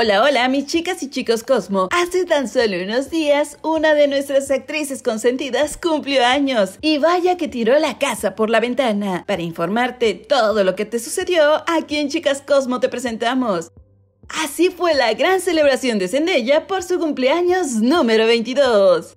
Hola, hola, mis chicas y chicos Cosmo. Hace tan solo unos días, una de nuestras actrices consentidas cumplió años y vaya que tiró la casa por la ventana. Para informarte todo lo que te sucedió, aquí en Chicas Cosmo te presentamos. Así fue la gran celebración de Zendaya por su cumpleaños número 22.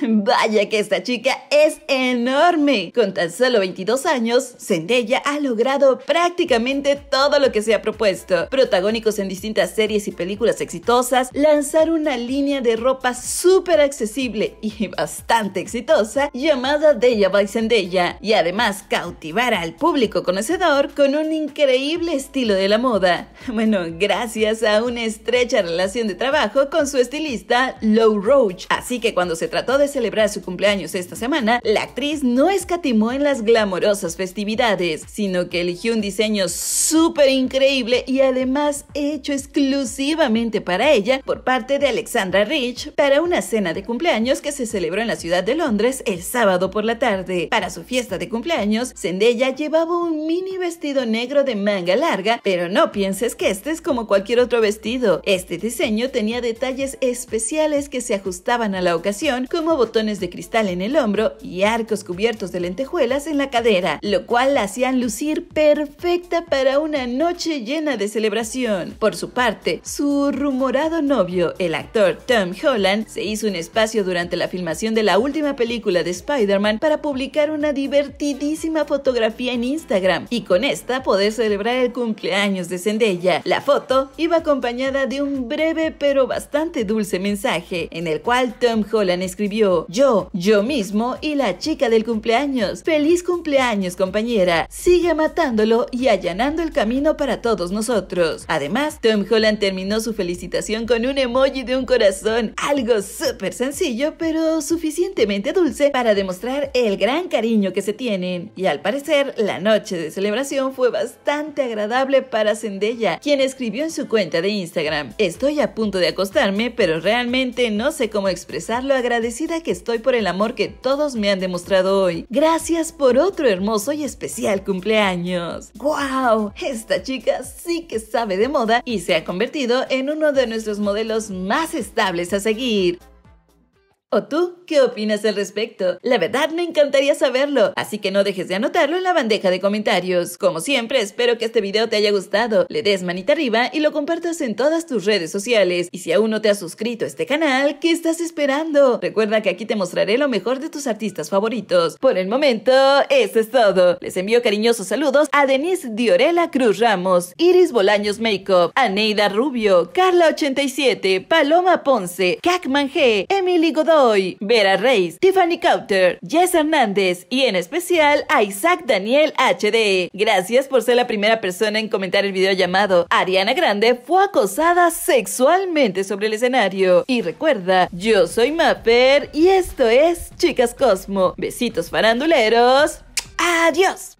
Vaya que esta chica es enorme. Con tan solo 22 años, Zendaya ha logrado prácticamente todo lo que se ha propuesto. Protagónicos en distintas series y películas exitosas, lanzar una línea de ropa súper accesible y bastante exitosa llamada Deja by Zendaya y además cautivar al público conocedor con un increíble estilo de la moda. Bueno, gracias a una estrecha relación de trabajo con su estilista Low Roach. Así que cuando se trató de celebrar su cumpleaños esta semana, la actriz no escatimó en las glamorosas festividades, sino que eligió un diseño súper increíble y además hecho exclusivamente para ella por parte de Alexandra Rich para una cena de cumpleaños que se celebró en la ciudad de Londres el sábado por la tarde. Para su fiesta de cumpleaños, Zendaya llevaba un mini vestido negro de manga larga, pero no pienses que este es como cualquier otro vestido. Este diseño tenía detalles especiales que se ajustaban a la ocasión, como botones de cristal en el hombro y arcos cubiertos de lentejuelas en la cadera, lo cual la hacían lucir perfecta para una noche llena de celebración. Por su parte, su rumorado novio, el actor Tom Holland, se hizo un espacio durante la filmación de la última película de Spider-Man para publicar una divertidísima fotografía en Instagram y con esta poder celebrar el cumpleaños de Zendaya. La foto iba acompañada de un breve pero bastante dulce mensaje en el cual Tom Holland escribió yo, yo, mismo y la chica del cumpleaños. ¡Feliz cumpleaños, compañera! Sigue matándolo y allanando el camino para todos nosotros. Además, Tom Holland terminó su felicitación con un emoji de un corazón, algo súper sencillo pero suficientemente dulce para demostrar el gran cariño que se tienen. Y al parecer, la noche de celebración fue bastante agradable para Zendaya, quien escribió en su cuenta de Instagram, estoy a punto de acostarme pero realmente no sé cómo expresarlo, agradecido que estoy por el amor que todos me han demostrado hoy. Gracias por otro hermoso y especial cumpleaños. ¡Wow! Esta chica sí que sabe de moda y se ha convertido en uno de nuestros modelos más estables a seguir. ¿O tú qué opinas al respecto? La verdad me encantaría saberlo, así que no dejes de anotarlo en la bandeja de comentarios. Como siempre, espero que este video te haya gustado, le des manita arriba y lo compartas en todas tus redes sociales. Y si aún no te has suscrito a este canal, ¿qué estás esperando? Recuerda que aquí te mostraré lo mejor de tus artistas favoritos. Por el momento, eso es todo. Les envío cariñosos saludos a Denise Diorela Cruz Ramos, Iris Bolaños Makeup, Aneida Rubio, Carla87, Paloma Ponce, Cacman G, Emily Godó, Vera Reis, Tiffany Cauter, Jess Hernández y en especial a Isaac Daniel HD. Gracias por ser la primera persona en comentar el video llamado Ariana Grande fue acosada sexualmente sobre el escenario. Y recuerda, yo soy Mapper y esto es Chicas Cosmo. Besitos faranduleros. Adiós.